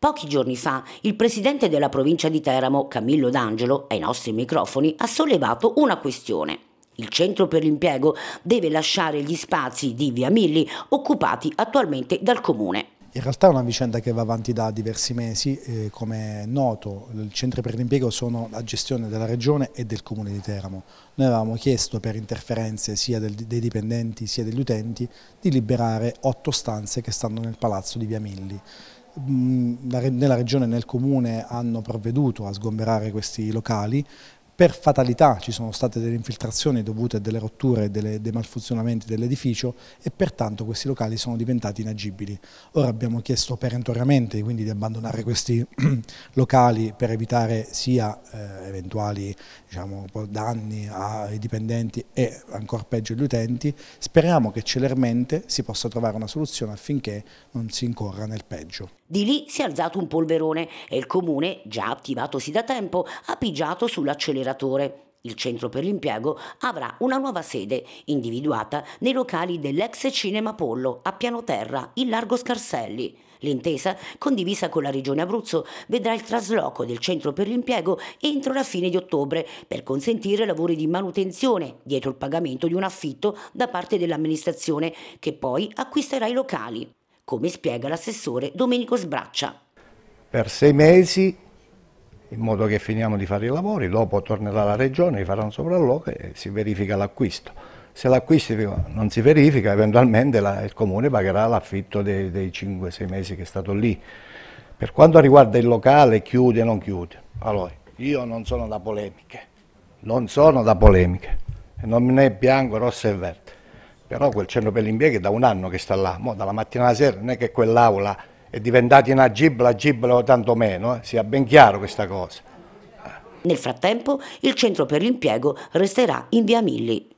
Pochi giorni fa il presidente della provincia di Teramo, Camillo D'Angelo, ai nostri microfoni ha sollevato una questione. Il centro per l'impiego deve lasciare gli spazi di Via Milli occupati attualmente dal comune. In realtà è una vicenda che va avanti da diversi mesi, eh, come è noto i centri per l'impiego sono la gestione della regione e del comune di Teramo. Noi avevamo chiesto per interferenze sia del, dei dipendenti sia degli utenti di liberare otto stanze che stanno nel palazzo di Via Milli. Mm, nella regione e nel comune hanno provveduto a sgomberare questi locali, per fatalità ci sono state delle infiltrazioni dovute a delle rotture e dei malfunzionamenti dell'edificio e pertanto questi locali sono diventati inagibili. Ora abbiamo chiesto perentoriamente quindi di abbandonare questi locali per evitare sia eh, eventuali diciamo, danni ai dipendenti e ancora peggio agli utenti. Speriamo che celermente si possa trovare una soluzione affinché non si incorra nel peggio. Di lì si è alzato un polverone e il comune, già attivatosi da tempo, ha pigiato sull'acceleratore. Il centro per l'impiego avrà una nuova sede, individuata nei locali dell'ex Cinema Pollo a piano terra, in largo Scarselli. L'intesa, condivisa con la Regione Abruzzo, vedrà il trasloco del centro per l'impiego entro la fine di ottobre per consentire lavori di manutenzione dietro il pagamento di un affitto da parte dell'amministrazione che poi acquisterà i locali come spiega l'assessore Domenico Sbraccia. Per sei mesi, in modo che finiamo di fare i lavori, dopo tornerà la regione, farà un sopralluogo e si verifica l'acquisto. Se l'acquisto non si verifica, eventualmente la, il comune pagherà l'affitto dei, dei 5-6 mesi che è stato lì. Per quanto riguarda il locale, chiude o non chiude, allora io non sono da polemiche, non sono da polemiche, non ne è bianco, rosso e verde. Però quel centro per l'impiego è da un anno che sta là, Mo dalla mattina alla sera non è che quell'aula è diventata inagibile, agibile o tanto meno, eh? sia ben chiaro questa cosa. Nel frattempo il centro per l'impiego resterà in via Milli.